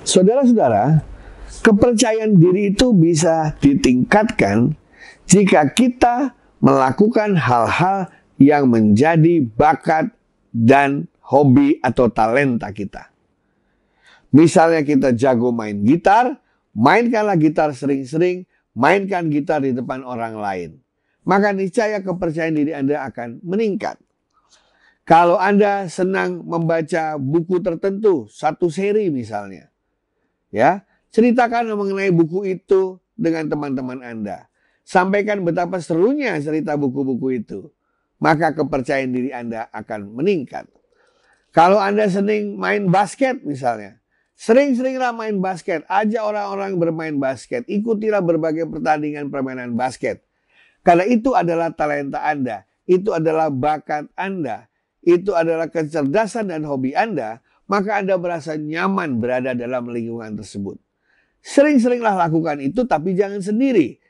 Saudara-saudara, kepercayaan diri itu bisa ditingkatkan jika kita melakukan hal-hal yang menjadi bakat dan hobi atau talenta kita. Misalnya kita jago main gitar, mainkanlah gitar sering-sering, mainkan gitar di depan orang lain. Maka niscaya kepercayaan diri Anda akan meningkat. Kalau Anda senang membaca buku tertentu, satu seri misalnya, Ya, ceritakan mengenai buku itu dengan teman-teman Anda. Sampaikan betapa serunya cerita buku-buku itu. Maka kepercayaan diri Anda akan meningkat. Kalau Anda sering main basket misalnya, Sering-seringlah main basket, ajak orang-orang bermain basket, ikutilah berbagai pertandingan permainan basket. Karena itu adalah talenta Anda, itu adalah bakat Anda, itu adalah kecerdasan dan hobi Anda maka Anda merasa nyaman berada dalam lingkungan tersebut. Sering-seringlah lakukan itu, tapi jangan sendiri,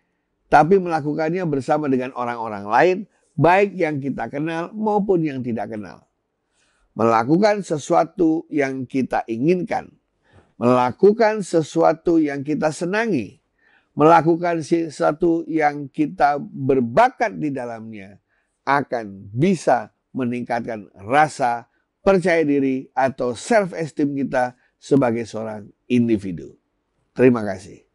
tapi melakukannya bersama dengan orang-orang lain, baik yang kita kenal maupun yang tidak kenal. Melakukan sesuatu yang kita inginkan, melakukan sesuatu yang kita senangi, melakukan sesuatu yang kita berbakat di dalamnya akan bisa meningkatkan rasa percaya diri atau self esteem kita sebagai seorang individu. Terima kasih.